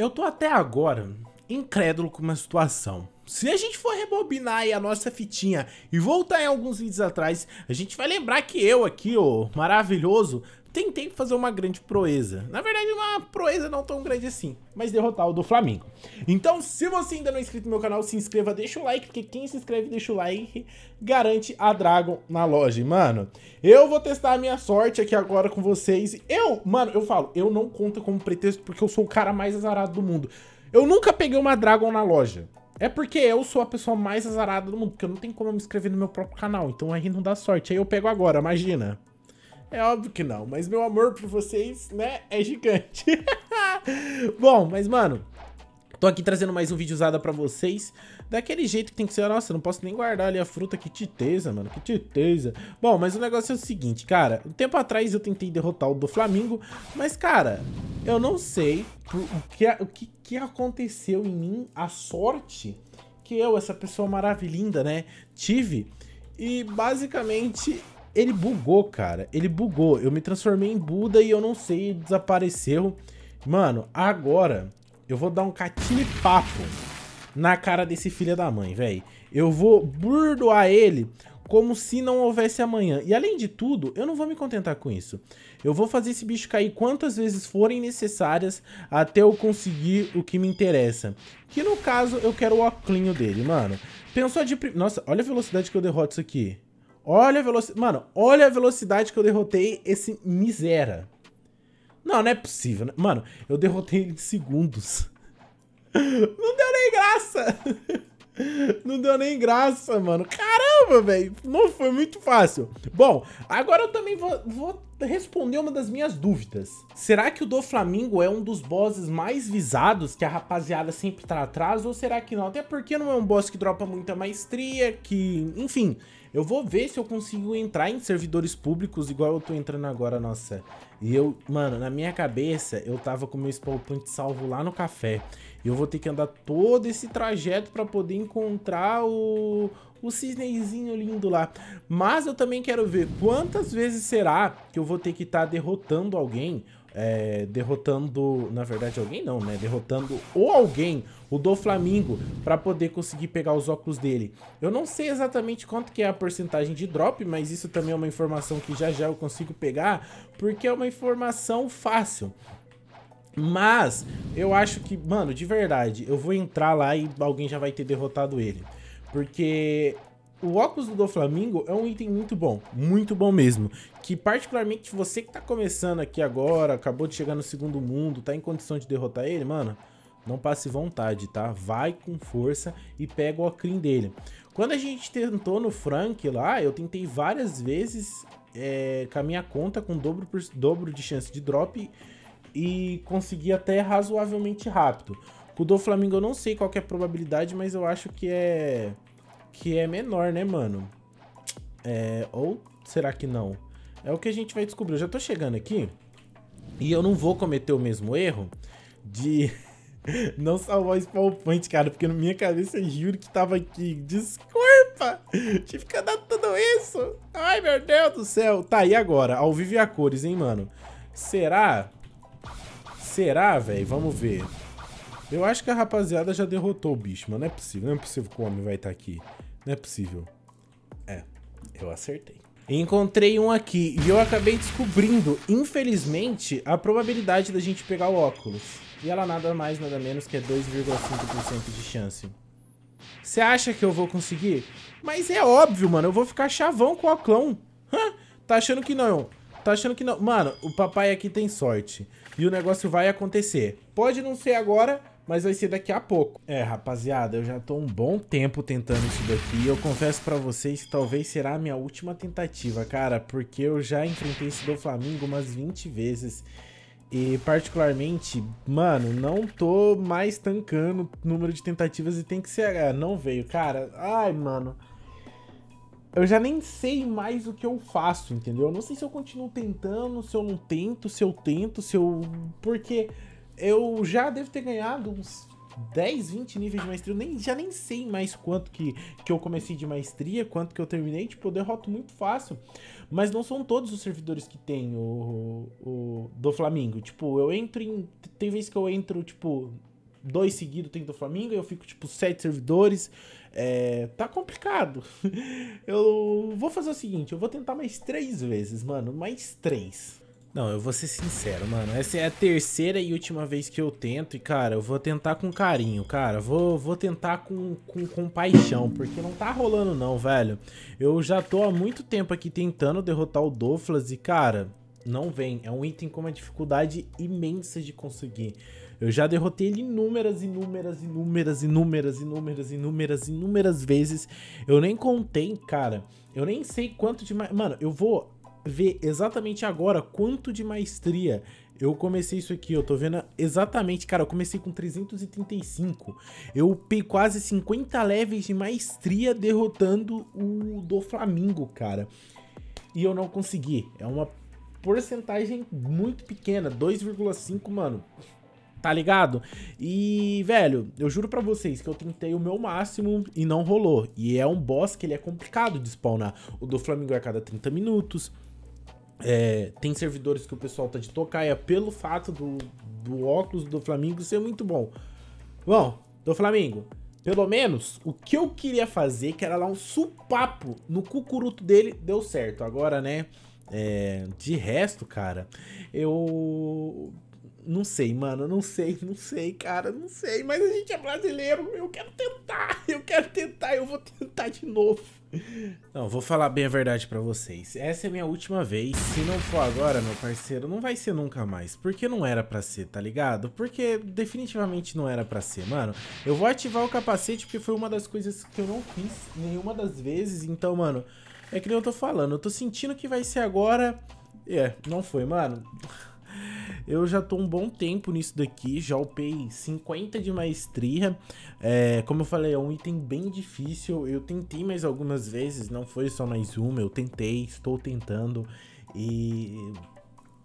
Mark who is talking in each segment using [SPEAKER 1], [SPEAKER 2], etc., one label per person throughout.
[SPEAKER 1] Eu tô até agora incrédulo com uma situação. Se a gente for rebobinar aí a nossa fitinha e voltar em alguns vídeos atrás, a gente vai lembrar que eu aqui, ô, maravilhoso, tentei fazer uma grande proeza. Na verdade, uma proeza não tão grande assim, mas derrotar o do Flamengo. Então, se você ainda não é inscrito no meu canal, se inscreva, deixa o like, porque quem se inscreve deixa o like, garante a Dragon na loja. mano, eu vou testar a minha sorte aqui agora com vocês. Eu, mano, eu falo, eu não conto como pretexto porque eu sou o cara mais azarado do mundo. Eu nunca peguei uma Dragon na loja. É porque eu sou a pessoa mais azarada do mundo, porque eu não tenho como eu me inscrever no meu próprio canal, então aí não dá sorte. Aí eu pego agora, imagina. É óbvio que não, mas meu amor por vocês, né, é gigante. Bom, mas mano, tô aqui trazendo mais um vídeo usado pra vocês. Daquele jeito que tem que ser, nossa, não posso nem guardar ali a fruta, que titeza, mano, que titeza. Bom, mas o negócio é o seguinte, cara, um tempo atrás eu tentei derrotar o do Flamengo, mas cara, eu não sei o que, o que, que aconteceu em mim, a sorte que eu, essa pessoa maravilhinda, né, tive. E basicamente ele bugou, cara. Ele bugou. Eu me transformei em Buda e eu não sei, desapareceu. Mano, agora eu vou dar um catine-papo na cara desse filho da mãe, velho. Eu vou burdoar ele como se não houvesse amanhã. E além de tudo, eu não vou me contentar com isso. Eu vou fazer esse bicho cair quantas vezes forem necessárias até eu conseguir o que me interessa. Que no caso, eu quero o oclinho dele, mano. Pensou de... Nossa, olha a velocidade que eu derroto isso aqui. Olha a velocidade. Mano, olha a velocidade que eu derrotei esse misera. Não, não é possível. Né? Mano, eu derrotei ele em segundos. Não deu nem graça. Não deu nem graça, mano. Caramba, velho. Não foi muito fácil. Bom, agora eu também vou, vou responder uma das minhas dúvidas. Será que o do Flamengo é um dos bosses mais visados que a rapaziada sempre tá atrás? Ou será que não? Até porque não é um boss que dropa muita maestria, que... Enfim, eu vou ver se eu consigo entrar em servidores públicos igual eu tô entrando agora, nossa. E eu, mano, na minha cabeça, eu tava com meu spawn point salvo lá no café eu vou ter que andar todo esse trajeto para poder encontrar o, o cisnezinho lindo lá. Mas eu também quero ver quantas vezes será que eu vou ter que estar tá derrotando alguém é, derrotando, na verdade, alguém não, né? Derrotando ou alguém, o do Flamingo, para poder conseguir pegar os óculos dele. Eu não sei exatamente quanto que é a porcentagem de drop, mas isso também é uma informação que já já eu consigo pegar, porque é uma informação fácil. Mas eu acho que, mano, de verdade, eu vou entrar lá e alguém já vai ter derrotado ele. Porque o óculos do Doflamingo é um item muito bom, muito bom mesmo. Que particularmente você que tá começando aqui agora, acabou de chegar no segundo mundo, tá em condição de derrotar ele, mano, não passe vontade, tá? Vai com força e pega o Ocrim dele. Quando a gente tentou no Frank lá, eu tentei várias vezes é, com a minha conta com dobro, por, dobro de chance de drop e consegui até razoavelmente rápido. O do Flamengo eu não sei qual é a probabilidade, mas eu acho que é que é menor, né, mano? É, ou será que não? É o que a gente vai descobrir. Eu já tô chegando aqui e eu não vou cometer o mesmo erro de não salvar o spawn point, cara, porque na minha cabeça eu juro que tava aqui. Desculpa! Tive que andar tudo isso! Ai, meu Deus do céu! Tá, e agora? Ao vivo e a cores, hein, mano? Será Será, velho? Vamos ver. Eu acho que a rapaziada já derrotou o bicho, mano. Não é possível. Não é possível que o homem vai estar tá aqui. Não é possível. É, eu acertei. Encontrei um aqui e eu acabei descobrindo, infelizmente, a probabilidade da gente pegar o óculos. E ela nada mais, nada menos que é 2,5% de chance. Você acha que eu vou conseguir? Mas é óbvio, mano. Eu vou ficar chavão com o oclão. Hã? Tá achando que não? Tá achando que não... Mano, o papai aqui tem sorte. E o negócio vai acontecer. Pode não ser agora, mas vai ser daqui a pouco. É, rapaziada, eu já tô um bom tempo tentando isso daqui. Eu confesso pra vocês que talvez será a minha última tentativa, cara. Porque eu já enfrentei esse do Flamengo umas 20 vezes. E particularmente, mano, não tô mais tancando o número de tentativas e tem que ser... É, não veio, cara. Ai, mano eu já nem sei mais o que eu faço, entendeu? Eu não sei se eu continuo tentando, se eu não tento, se eu tento, se eu. Porque eu já devo ter ganhado uns 10, 20 níveis de maestria. Eu nem, já nem sei mais quanto que, que eu comecei de maestria, quanto que eu terminei. Tipo, eu derroto muito fácil. Mas não são todos os servidores que tem o, o, o do Flamengo. Tipo, eu entro em. Tem vezes que eu entro, tipo, dois seguidos tem do Flamengo, eu fico tipo sete servidores. É, tá complicado. Eu vou fazer o seguinte, eu vou tentar mais três vezes, mano, mais três. Não, eu vou ser sincero, mano. Essa é a terceira e última vez que eu tento. E, cara, eu vou tentar com carinho, cara. Vou, vou tentar com, com, com paixão, porque não tá rolando não, velho. Eu já tô há muito tempo aqui tentando derrotar o Doflas e, cara, não vem. É um item com uma dificuldade imensa de conseguir. Eu já derrotei ele inúmeras, inúmeras, inúmeras, inúmeras, inúmeras, inúmeras, inúmeras vezes. Eu nem contei, cara. Eu nem sei quanto de mais. Mano, eu vou ver exatamente agora quanto de maestria eu comecei isso aqui, eu tô vendo exatamente, cara, eu comecei com 335. Eu upei quase 50 levels de maestria derrotando o do Flamengo, cara. E eu não consegui. É uma porcentagem muito pequena, 2,5, mano. Tá ligado? E, velho, eu juro para vocês que eu tentei o meu máximo e não rolou. E é um boss que ele é complicado de spawnar. O do Flamengo é a cada 30 minutos. É, tem servidores que o pessoal tá de tocaia pelo fato do, do óculos do Flamengo ser muito bom. Bom, do Flamengo, pelo menos o que eu queria fazer, que era lá um supapo no cucuruto dele, deu certo. Agora, né? É, de resto, cara, eu não sei, mano, não sei, não sei, cara, não sei, mas a gente é brasileiro, eu quero tentar, eu quero tentar, eu vou tentar de novo. Não, vou falar bem a verdade pra vocês. Essa é a minha última vez. Se não for agora, meu parceiro, não vai ser nunca mais. Porque não era pra ser, tá ligado? Porque definitivamente não era pra ser, mano. Eu vou ativar o capacete porque foi uma das coisas que eu não fiz nenhuma das vezes. Então, mano, é que nem eu tô falando. Eu tô sentindo que vai ser agora. É, yeah, não foi, mano. Eu já tô um bom tempo nisso daqui, já upei 50 de maestria. É, como eu falei, é um item bem difícil. Eu tentei mais algumas vezes, não foi só mais uma, eu tentei, estou tentando. E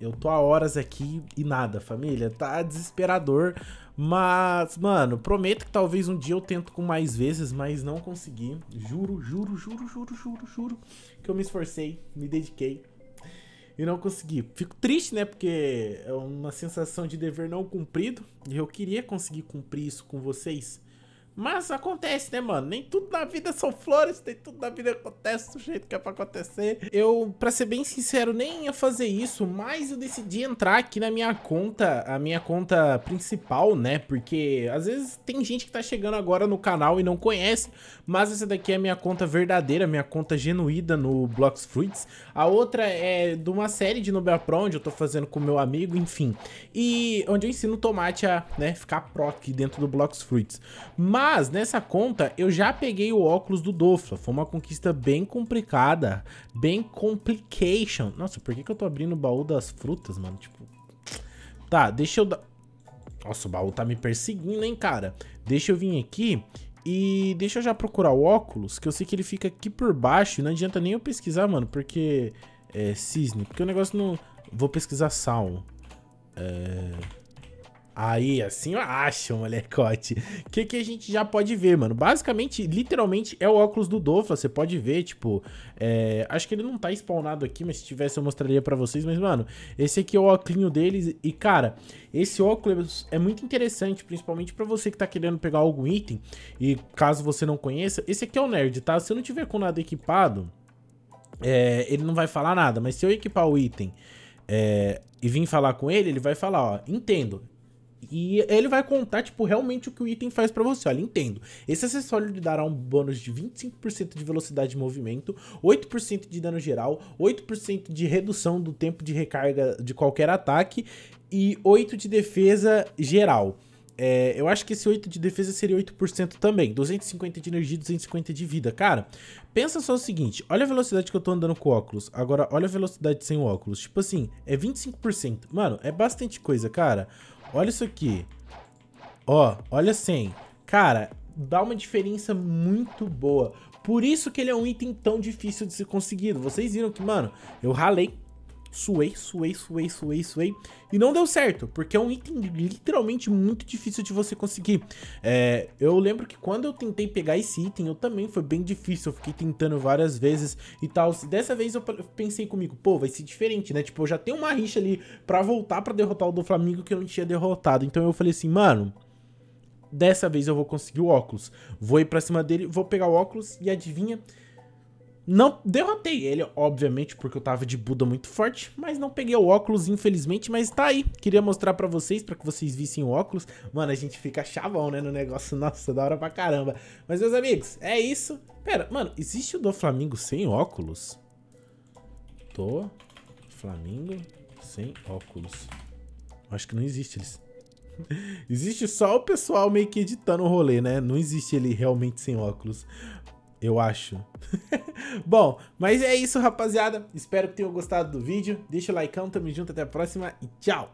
[SPEAKER 1] eu tô há horas aqui e nada, família. Tá desesperador. Mas, mano, prometo que talvez um dia eu tento com mais vezes, mas não consegui. Juro, juro, juro, juro, juro, juro que eu me esforcei, me dediquei e não consegui. Fico triste, né? Porque é uma sensação de dever não cumprido. E eu queria conseguir cumprir isso com vocês. Mas acontece, né, mano? Nem tudo na vida são flores, nem tudo na vida acontece do jeito que é pra acontecer. Eu, pra ser bem sincero, nem ia fazer isso, mas eu decidi entrar aqui na minha conta, a minha conta principal, né? Porque às vezes tem gente que tá chegando agora no canal e não conhece, mas essa daqui é a minha conta verdadeira, minha conta genuída no Blocks Fruits. A outra é de uma série de Nubia Pro, onde eu tô fazendo com meu amigo, enfim. E onde eu ensino o tomate a, né, ficar pro aqui dentro do Blocks Fruits. Mas mas nessa conta eu já peguei o óculos do Dofla. Foi uma conquista bem complicada, bem complication. Nossa, por que, que eu tô abrindo o baú das frutas, mano? Tipo. Tá, deixa eu dar. Nossa, o baú tá me perseguindo, hein, cara? Deixa eu vir aqui e deixa eu já procurar o óculos, que eu sei que ele fica aqui por baixo. E não adianta nem eu pesquisar, mano, porque... É, cisne. Porque o negócio não... Vou pesquisar sal. É... Aí, assim eu acho, molecote. O que, que a gente já pode ver, mano? Basicamente, literalmente, é o óculos do Dofla. Você pode ver, tipo... É... Acho que ele não tá spawnado aqui, mas se tivesse eu mostraria pra vocês. Mas, mano, esse aqui é o óculos deles. E, cara, esse óculos é muito interessante, principalmente pra você que tá querendo pegar algum item. E caso você não conheça, esse aqui é o Nerd, tá? Se eu não tiver com nada equipado, é... ele não vai falar nada. Mas se eu equipar o item... É, e vim falar com ele, ele vai falar, ó, entendo, e ele vai contar, tipo, realmente o que o item faz para você. Olha, entendo. Esse acessório lhe dará um bônus de 25% de velocidade de movimento, 8% de dano geral, 8% de redução do tempo de recarga de qualquer ataque e 8% de defesa geral. É, eu acho que esse 8 de defesa seria 8% também. 250 de energia e 250 de vida. Cara, pensa só o seguinte. Olha a velocidade que eu tô andando com o óculos. Agora, olha a velocidade sem o óculos. Tipo assim, é 25%. Mano, é bastante coisa, cara. Olha isso aqui. Ó, olha assim. Cara, dá uma diferença muito boa. Por isso que ele é um item tão difícil de ser conseguido. Vocês viram que, mano, eu ralei suei, suei, suei, suei, suei. E não deu certo, porque é um item literalmente muito difícil de você conseguir. É, eu lembro que quando eu tentei pegar esse item, eu também foi bem difícil. Eu fiquei tentando várias vezes e tal. Dessa vez eu pensei comigo, pô, vai ser diferente, né? Tipo, eu já tenho uma rixa ali pra voltar pra derrotar o do Flamengo que eu não tinha derrotado. Então eu falei assim, mano dessa vez eu vou conseguir o óculos. Vou ir pra cima dele, vou pegar o óculos e adivinha? Não derrotei ele, obviamente, porque eu tava de Buda muito forte, mas não peguei o óculos, infelizmente, mas tá aí. Queria mostrar para vocês, para que vocês vissem o óculos. Mano, a gente fica chavão, né, no negócio. Nossa, da hora pra caramba. Mas, meus amigos, é isso. Pera, mano, existe o do flamingo sem óculos? Do flamingo sem óculos. Acho que não existe eles. Existe só o pessoal meio que editando o rolê, né? Não existe ele realmente sem óculos eu acho. Bom, mas é isso, rapaziada. Espero que tenham gostado do vídeo. Deixa o like, tamo junto, até a próxima e tchau!